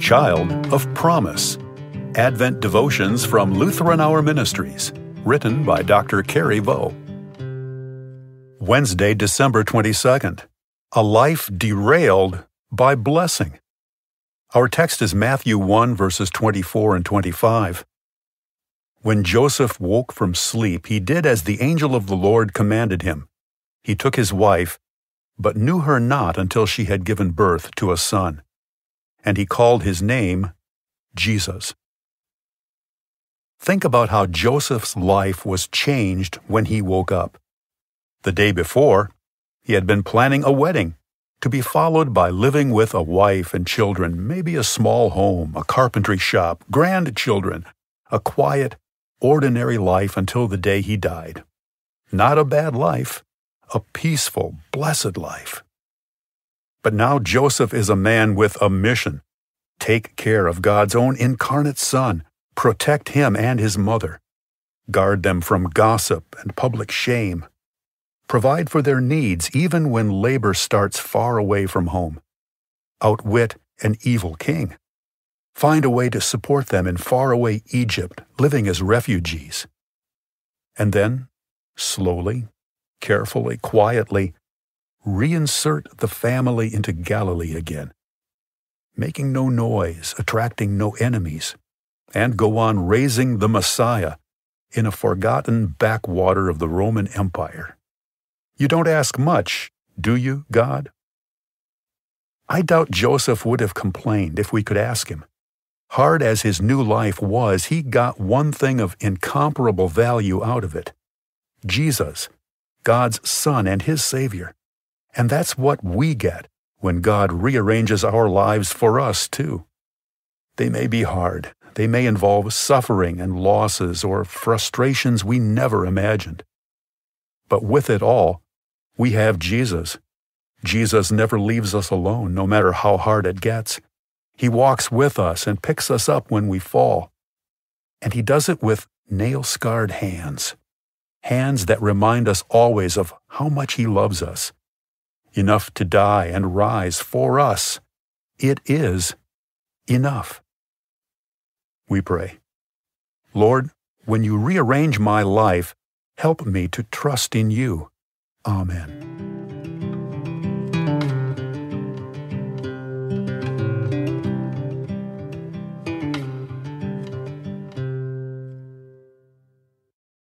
Child of Promise Advent Devotions from Lutheran Hour Ministries, written by Dr. Carrie Vo. Wednesday, December 22nd. A Life Derailed by Blessing. Our text is Matthew 1, verses 24 and 25. When Joseph woke from sleep, he did as the angel of the Lord commanded him. He took his wife, but knew her not until she had given birth to a son and he called his name Jesus. Think about how Joseph's life was changed when he woke up. The day before, he had been planning a wedding, to be followed by living with a wife and children, maybe a small home, a carpentry shop, grandchildren, a quiet, ordinary life until the day he died. Not a bad life, a peaceful, blessed life. But now Joseph is a man with a mission. Take care of God's own incarnate Son, protect him and his mother. Guard them from gossip and public shame. Provide for their needs even when labor starts far away from home. Outwit an evil king. Find a way to support them in faraway Egypt, living as refugees. And then, slowly, carefully, quietly, reinsert the family into Galilee again, making no noise, attracting no enemies, and go on raising the Messiah in a forgotten backwater of the Roman Empire. You don't ask much, do you, God? I doubt Joseph would have complained if we could ask him. Hard as his new life was, he got one thing of incomparable value out of it Jesus, God's Son and his Savior. And that's what we get when God rearranges our lives for us, too. They may be hard. They may involve suffering and losses or frustrations we never imagined. But with it all, we have Jesus. Jesus never leaves us alone, no matter how hard it gets. He walks with us and picks us up when we fall. And He does it with nail scarred hands hands that remind us always of how much He loves us enough to die and rise for us. It is enough. We pray, Lord, when you rearrange my life, help me to trust in you. Amen.